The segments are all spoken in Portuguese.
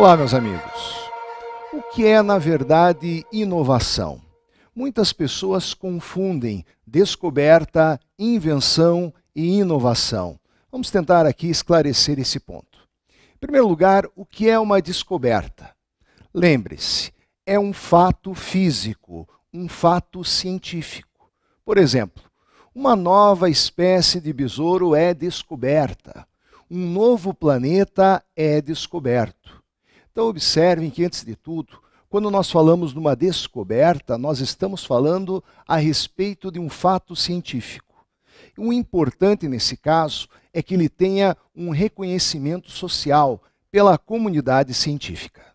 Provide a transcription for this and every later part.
Olá, meus amigos. O que é, na verdade, inovação? Muitas pessoas confundem descoberta, invenção e inovação. Vamos tentar aqui esclarecer esse ponto. Em primeiro lugar, o que é uma descoberta? Lembre-se, é um fato físico, um fato científico. Por exemplo, uma nova espécie de besouro é descoberta, um novo planeta é descoberto então, observem que, antes de tudo, quando nós falamos de uma descoberta, nós estamos falando a respeito de um fato científico. O importante nesse caso é que ele tenha um reconhecimento social pela comunidade científica.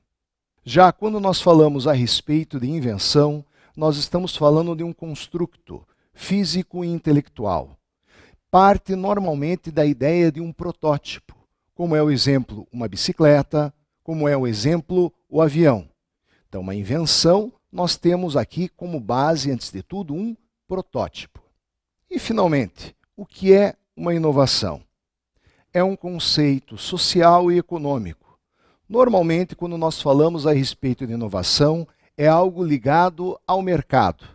Já quando nós falamos a respeito de invenção, nós estamos falando de um construto físico e intelectual. Parte normalmente da ideia de um protótipo, como é o exemplo uma bicicleta, como é o exemplo o avião. Então, uma invenção, nós temos aqui como base, antes de tudo, um protótipo. E, finalmente, o que é uma inovação? É um conceito social e econômico. Normalmente, quando nós falamos a respeito de inovação, é algo ligado ao mercado.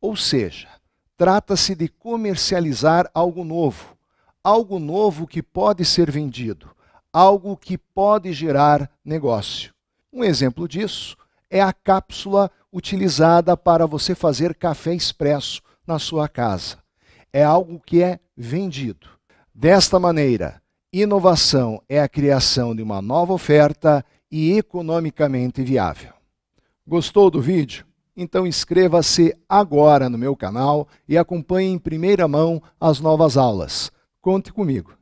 Ou seja, trata-se de comercializar algo novo, algo novo que pode ser vendido, algo que pode gerar negócio. Um exemplo disso é a cápsula utilizada para você fazer café expresso na sua casa. É algo que é vendido. Desta maneira, inovação é a criação de uma nova oferta e economicamente viável. Gostou do vídeo? Então inscreva-se agora no meu canal e acompanhe em primeira mão as novas aulas. Conte comigo.